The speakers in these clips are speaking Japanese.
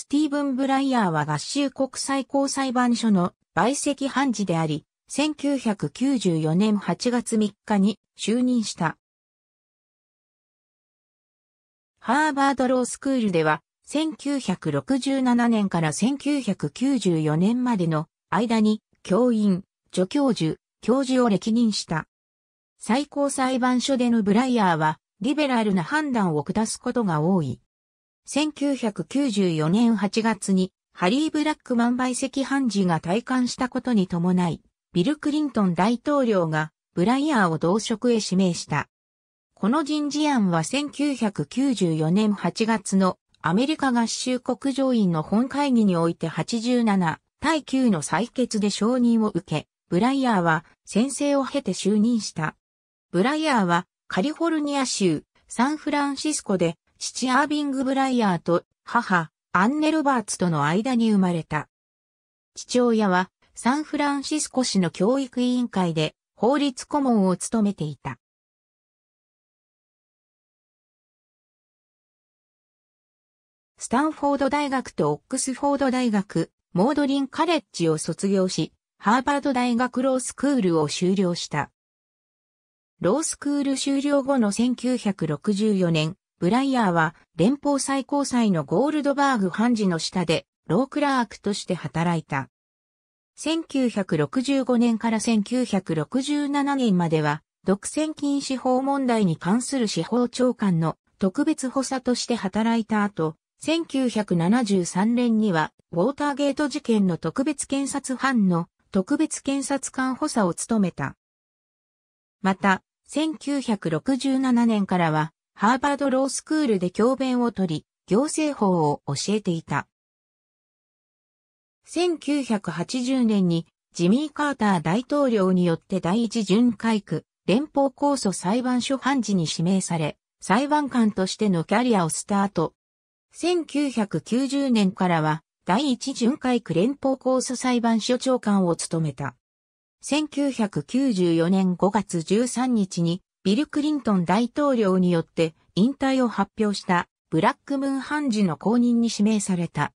スティーブン・ブライヤーは合衆国最高裁判所の陪席判事であり、1994年8月3日に就任した。ハーバードロースクールでは、1967年から1994年までの間に教員、助教授、教授を歴任した。最高裁判所でのブライヤーは、リベラルな判断を下すことが多い。1994年8月にハリー・ブラックマンイ。赤判事が退官したことに伴い、ビル・クリントン大統領がブライアーを同職へ指名した。この人事案は1994年8月のアメリカ合衆国上院の本会議において87対9の採決で承認を受け、ブライアーは先制を経て就任した。ブライアーはカリフォルニア州サンフランシスコで父アービング・ブライヤーと母、アンネ・ロバーツとの間に生まれた。父親はサンフランシスコ市の教育委員会で法律顧問を務めていた。スタンフォード大学とオックスフォード大学、モードリンカレッジを卒業し、ハーバード大学ロースクールを修了した。ロースクール修了後の1964年、ブライヤーは連邦最高裁のゴールドバーグ判事の下で、ロークラークとして働いた。1965年から1967年までは、独占禁止法問題に関する司法長官の特別補佐として働いた後、1973年には、ウォーターゲート事件の特別検察班の特別検察官補佐を務めた。また、1967年からは、ハーバードロースクールで教鞭をとり、行政法を教えていた。1980年にジミー・カーター大統領によって第一巡回区連邦控訴裁判所判事に指名され、裁判官としてのキャリアをスタート。1990年からは第一巡回区連邦控訴裁判所長官を務めた。1994年5月13日にビル・クリントン大統領によって引退を発表したブラックムーン判事の後任に指名された。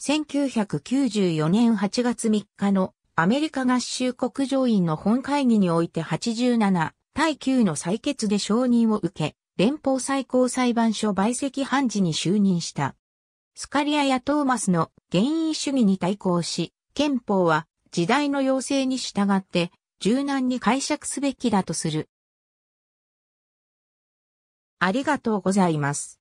1994年8月3日のアメリカ合衆国上院の本会議において87対9の採決で承認を受け、連邦最高裁判所売席判事に就任した。スカリアやトーマスの原因主義に対抗し、憲法は時代の要請に従って柔軟に解釈すべきだとする。ありがとうございます。